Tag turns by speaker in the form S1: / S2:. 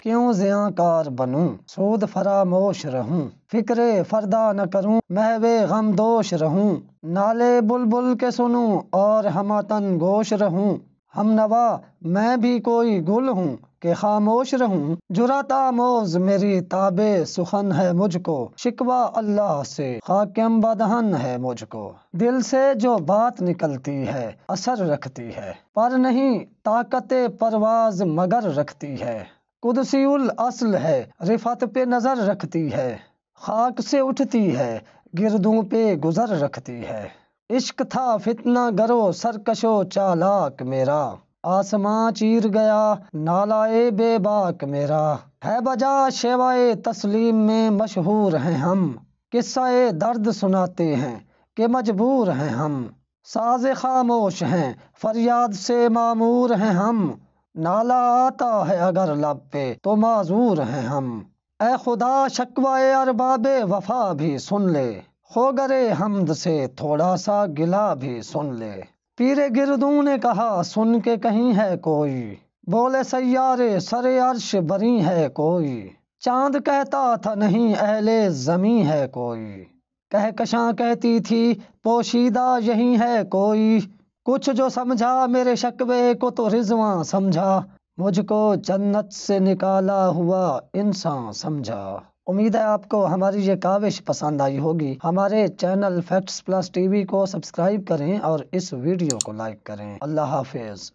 S1: क्यों कार बनूं सूद फरामोश रहूं फिक्र फरदा न करूं महवे दोष रहूं नाले बुलबुल के सुनूं और हमातन गोश रहूं हम नवा मैं भी कोई गुल हूँ कि खामोश रहूँ जुरात आमोज मेरी ताबे सुखन है मुझको शिकवा अल्लाह से हाकिम बदहन है मुझको दिल से जो बात निकलती है असर रखती है पर नहीं ताकत परवाज मगर रखती है कुदसीउल असल है रिफत पे नज़र रखती है खाक से उठती है गिरदों पे गुजर रखती है इश्क था फितना गरो सरकशो चालाक मेरा आसमां चीर गया नालाए बेबाक मेरा है बजा शेवाए तस्लीम में मशहूर हैं हम किस्साए दर्द सुनाते हैं के मजबूर हैं हम साज खामोश हैं फरियाद से मामूर हैं हम नाला आता है अगर लब पे तो माजूर हैं हम ए खुदा शकवाए अरबाब वफा भी सुन ले हो गरे हमद से थोड़ा सा गिला भी सुन ले पीरे गिरदू ने कहा सुन के कहीं है कोई बोले सैारे सरे अर्श बरी है कोई चांद कहता था नहीं अहले जमी है कोई कहकशा कहती थी पोशीदा यही है कोई कुछ जो समझा मेरे शकवे को तो रिजवा समझा मुझको जन्नत से निकाला हुआ इंसान समझा उम्मीद है आपको हमारी ये काविश पसंद आई होगी हमारे चैनल फैक्ट्स प्लस टीवी को सब्सक्राइब करें और इस वीडियो को लाइक करें अल्लाह हाफिज़